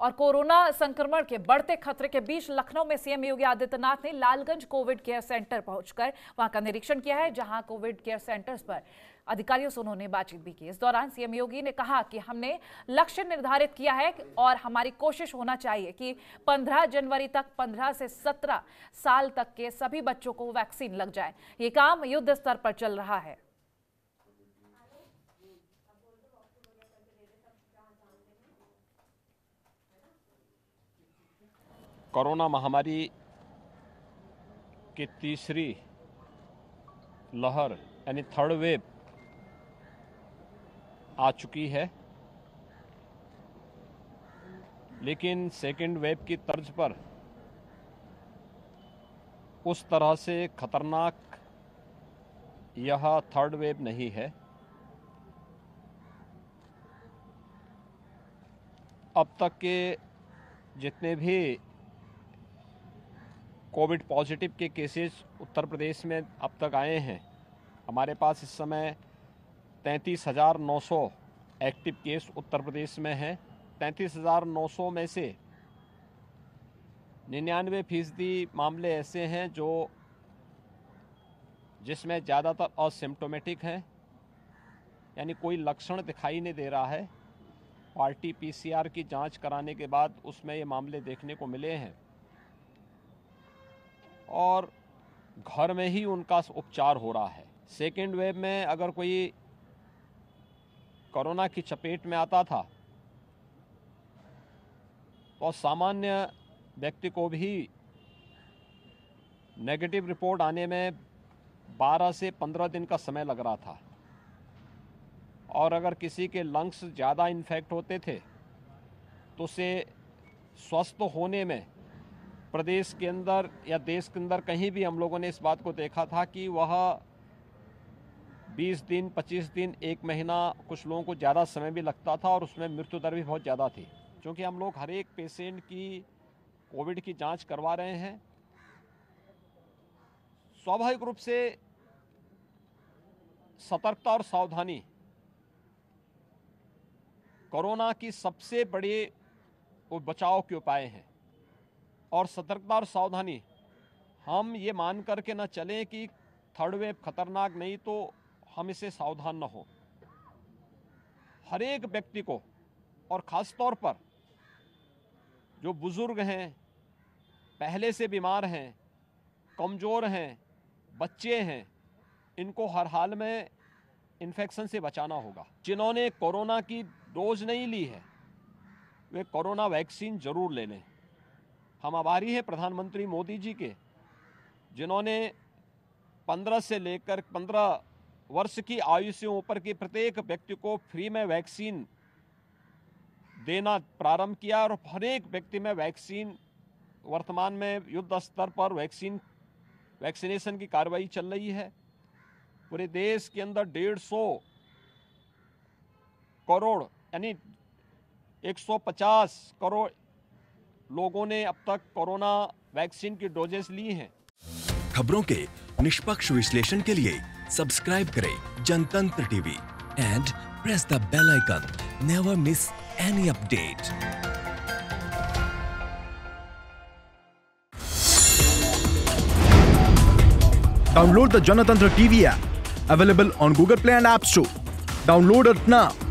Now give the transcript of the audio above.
और कोरोना संक्रमण के बढ़ते खतरे के बीच लखनऊ में सीएम योगी आदित्यनाथ ने लालगंज कोविड केयर सेंटर पहुंचकर वहां का निरीक्षण किया है जहां कोविड केयर सेंटर्स पर अधिकारियों से उन्होंने बातचीत भी की इस दौरान सीएम योगी ने कहा कि हमने लक्ष्य निर्धारित किया है और हमारी कोशिश होना चाहिए कि 15 जनवरी तक 15 से 17 साल तक के सभी बच्चों को वैक्सीन लग जाए ये काम युद्ध स्तर पर चल रहा है कोरोना महामारी की तीसरी लहर यानी थर्ड वेव आ चुकी है लेकिन सेकेंड वेव की तर्ज पर उस तरह से खतरनाक यह थर्ड वेव नहीं है अब तक के जितने भी कोविड पॉजिटिव के केसेस उत्तर प्रदेश में अब तक आए हैं हमारे पास इस समय तैंतीस हज़ार नौ सौ एक्टिव केस उत्तर प्रदेश में हैं तैंतीस हज़ार नौ सौ में से निन्यानवे फीसदी मामले ऐसे हैं जो जिसमें ज़्यादातर असिम्टोमेटिक हैं यानी कोई लक्षण दिखाई नहीं दे रहा है पार्टी पीसीआर की जांच कराने के बाद उसमें ये मामले देखने को मिले हैं और घर में ही उनका उपचार हो रहा है सेकेंड वेव में अगर कोई कोरोना की चपेट में आता था तो सामान्य व्यक्ति को भी नेगेटिव रिपोर्ट आने में 12 से 15 दिन का समय लग रहा था और अगर किसी के लंग्स ज़्यादा इन्फेक्ट होते थे तो उसे स्वस्थ होने में प्रदेश के अंदर या देश के अंदर कहीं भी हम लोगों ने इस बात को देखा था कि वह 20 दिन 25 दिन एक महीना कुछ लोगों को ज़्यादा समय भी लगता था और उसमें मृत्यु दर भी बहुत ज़्यादा थी क्योंकि हम लोग हर एक पेशेंट की कोविड की जांच करवा रहे हैं स्वाभाविक रूप से सतर्कता और सावधानी कोरोना की सबसे बड़े वो बचाव के उपाय हैं और सतर्कता और सावधानी हम ये मान कर के ना चलें कि थर्ड वेव खतरनाक नहीं तो हम इसे सावधान ना हो हर एक व्यक्ति को और ख़ास तौर पर जो बुज़ुर्ग हैं पहले से बीमार हैं कमज़ोर हैं बच्चे हैं इनको हर हाल में इन्फेक्शन से बचाना होगा जिन्होंने कोरोना की डोज नहीं ली है वे कोरोना वैक्सीन ज़रूर ले लें हम आभारी हैं प्रधानमंत्री मोदी जी के जिन्होंने 15 से लेकर 15 वर्ष की आयु से ऊपर के प्रत्येक व्यक्ति को फ्री में वैक्सीन देना प्रारंभ किया और हर एक व्यक्ति में वैक्सीन वर्तमान में युद्ध स्तर पर वैक्सीन वैक्सीनेशन की कार्रवाई चल रही है पूरे देश के अंदर डेढ़ सौ करोड़ यानी 150 करोड़ लोगों ने अब तक कोरोना वैक्सीन की डोजेस ली हैं खबरों के निष्पक्ष विश्लेषण के लिए सब्सक्राइब करें Jantantra TV and press the bell icon never miss any update download the Jantantra TV app available on Google Play and App Store download it